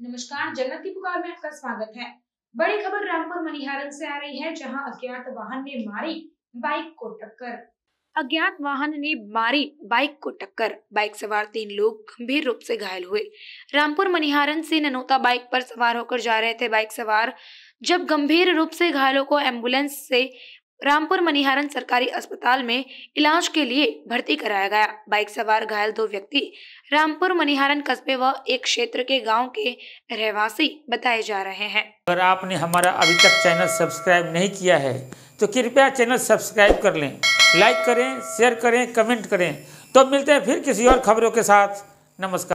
नमस्कार जगत की पुकार में आपका स्वागत है बड़ी खबर रामपुर मनिहारन से आ रही है जहां अज्ञात वाहन ने मारी बाइक को टक्कर अज्ञात वाहन ने मारी बाइक को टक्कर बाइक सवार तीन लोग गंभीर रूप से घायल हुए रामपुर मनिहारन से ननोता बाइक पर सवार होकर जा रहे थे बाइक सवार जब गंभीर रूप से घायलों को एम्बुलेंस से रामपुर मनिहारन सरकारी अस्पताल में इलाज के लिए भर्ती कराया गया बाइक सवार घायल दो व्यक्ति रामपुर मनिहारन कस्बे व एक क्षेत्र के गांव के रहवासी बताए जा रहे हैं अगर आपने हमारा अभी तक चैनल सब्सक्राइब नहीं किया है तो कृपया चैनल सब्सक्राइब कर लें लाइक करें शेयर करें कमेंट करें तो मिलते हैं फिर किसी और खबरों के साथ नमस्कार